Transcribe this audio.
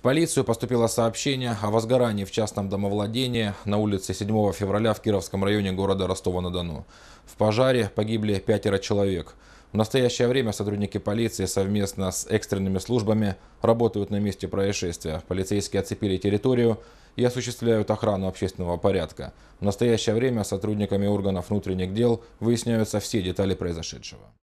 В полицию поступило сообщение о возгорании в частном домовладении на улице 7 февраля в Кировском районе города Ростова-на-Дону. В пожаре погибли пятеро человек. В настоящее время сотрудники полиции совместно с экстренными службами работают на месте происшествия. Полицейские оцепили территорию и осуществляют охрану общественного порядка. В настоящее время сотрудниками органов внутренних дел выясняются все детали произошедшего.